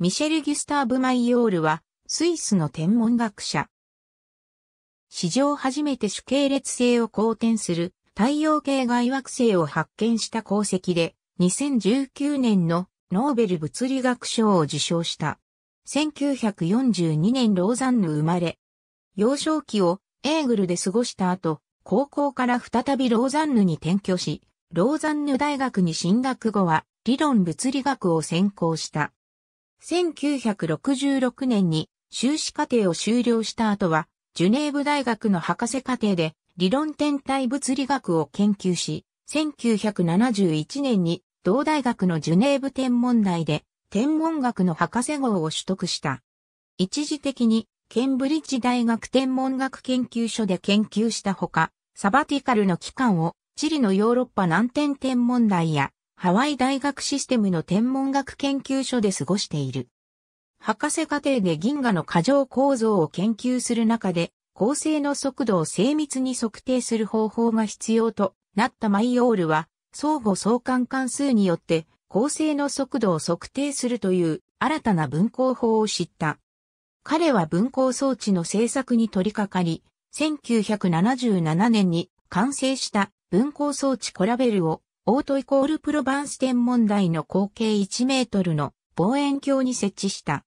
ミシェル・ギュスターブ・マイオールは、スイスの天文学者。史上初めて主系列星を公転する太陽系外惑星を発見した功績で、2019年のノーベル物理学賞を受賞した。1942年ローザンヌ生まれ。幼少期をエーグルで過ごした後、高校から再びローザンヌに転居し、ローザンヌ大学に進学後は理論物理学を専攻した。1966年に修士課程を修了した後は、ジュネーブ大学の博士課程で理論天体物理学を研究し、1971年に同大学のジュネーブ天文台で天文学の博士号を取得した。一時的にケンブリッジ大学天文学研究所で研究したほか、サバティカルの機関をチリのヨーロッパ南天天文台やハワイ大学システムの天文学研究所で過ごしている。博士課程で銀河の過剰構造を研究する中で、構成の速度を精密に測定する方法が必要となったマイオールは、相互相関関数によって構成の速度を測定するという新たな分光法を知った。彼は分光装置の制作に取り掛かり、1977年に完成した分光装置コラベルをオートイコールプロバンス天文台の口径1メートルの望遠鏡に設置した。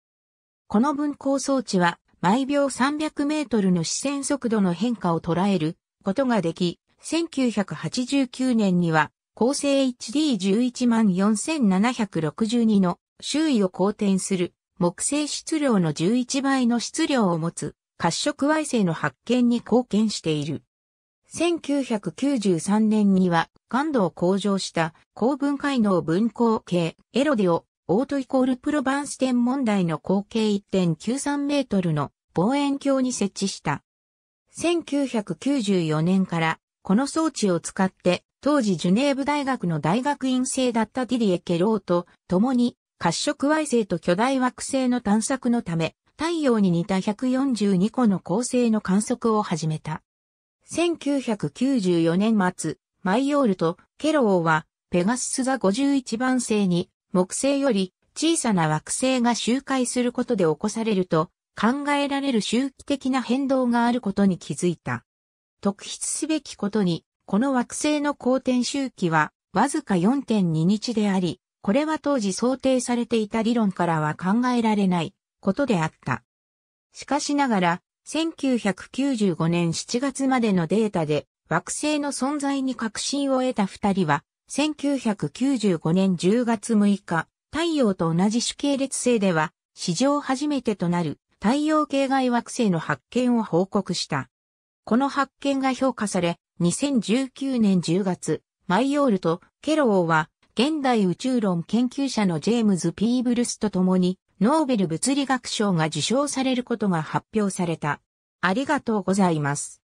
この分光装置は毎秒300メートルの視線速度の変化を捉えることができ、1989年には構成 HD114,762 の周囲を公転する木星質量の11倍の質量を持つ褐色矮星の発見に貢献している。1993年には、感度を向上した高分解能分光計、エロディオ、オートイコールプロバンス点問題の口径1.93メートルの望遠鏡に設置した。1994年から、この装置を使って、当時ジュネーブ大学の大学院生だったディディエ・ケローと共に、褐色矮星と巨大惑星の探索のため、太陽に似た142個の恒星の観測を始めた。1994年末、マイオールとケローはペガスス座51番星に木星より小さな惑星が周回することで起こされると考えられる周期的な変動があることに気づいた。特筆すべきことに、この惑星の公転周期はわずか4.2日であり、これは当時想定されていた理論からは考えられないことであった。しかしながら、1995年7月までのデータで惑星の存在に確信を得た二人は、1995年10月6日、太陽と同じ主系列星では、史上初めてとなる太陽系外惑星の発見を報告した。この発見が評価され、2019年10月、マイオールとケローは、現代宇宙論研究者のジェームズ・ピーブルスと共に、ノーベル物理学賞が受賞されることが発表された。ありがとうございます。